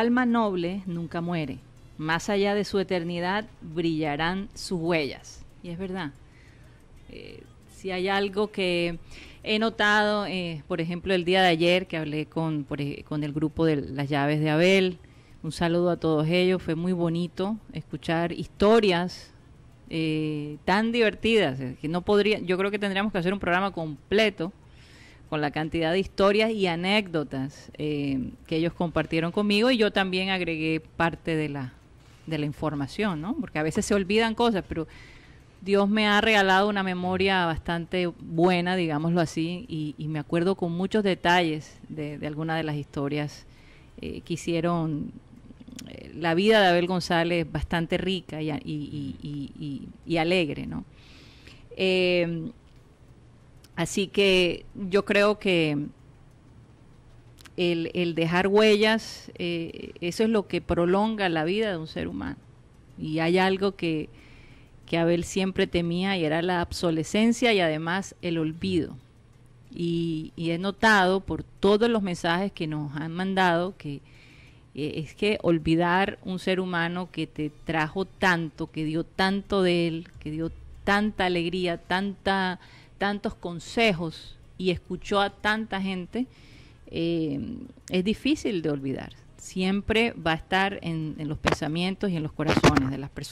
alma noble nunca muere. Más allá de su eternidad brillarán sus huellas. Y es verdad. Eh, si hay algo que he notado, eh, por ejemplo, el día de ayer que hablé con, con el grupo de las llaves de Abel, un saludo a todos ellos, fue muy bonito escuchar historias eh, tan divertidas, que no podría, yo creo que tendríamos que hacer un programa completo con la cantidad de historias y anécdotas eh, que ellos compartieron conmigo y yo también agregué parte de la, información, ¿no? Porque a veces se olvidan cosas, pero Dios me ha regalado una memoria bastante buena, digámoslo así, y, me acuerdo con muchos detalles de, algunas de las historias eh, que hicieron eh, la vida de Abel González bastante rica y, alegre, ¿no? Eh, Así que yo creo que el, dejar huellas, eh, eso es lo que prolonga la vida de un ser humano. Y hay algo que, Abel siempre temía y era la obsolescencia y además el olvido. Y, he notado por todos los mensajes que nos han mandado que eh, es que olvidar un ser humano que te trajo tanto, que dio tanto de él, que dio tanta alegría, tanta tantos consejos y escuchó a tanta gente, eh, es difícil de olvidar. Siempre va a estar en los pensamientos y en los corazones de las personas.